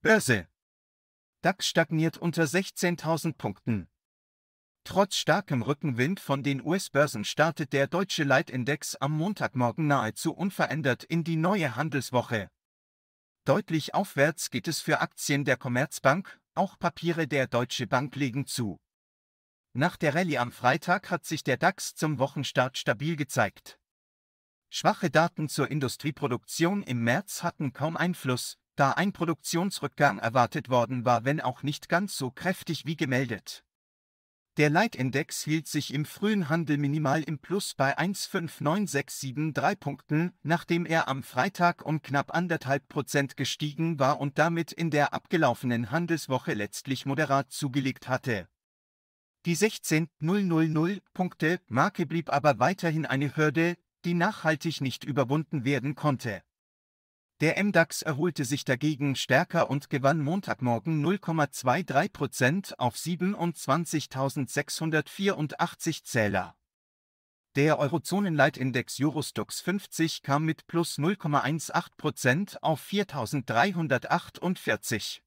Börse. DAX stagniert unter 16.000 Punkten. Trotz starkem Rückenwind von den US-Börsen startet der deutsche Leitindex am Montagmorgen nahezu unverändert in die neue Handelswoche. Deutlich aufwärts geht es für Aktien der Commerzbank, auch Papiere der Deutsche Bank legen zu. Nach der Rallye am Freitag hat sich der DAX zum Wochenstart stabil gezeigt. Schwache Daten zur Industrieproduktion im März hatten kaum Einfluss, da ein Produktionsrückgang erwartet worden war, wenn auch nicht ganz so kräftig wie gemeldet. Der Leitindex hielt sich im frühen Handel minimal im Plus bei 1,59673 Punkten, nachdem er am Freitag um knapp anderthalb Prozent gestiegen war und damit in der abgelaufenen Handelswoche letztlich moderat zugelegt hatte. Die 16.000 Punkte Marke blieb aber weiterhin eine Hürde, die nachhaltig nicht überwunden werden konnte. Der MDAX erholte sich dagegen stärker und gewann Montagmorgen 0,23% auf 27.684 Zähler. Der Eurozonenleitindex Eurostox 50 kam mit plus 0,18% auf 4.348.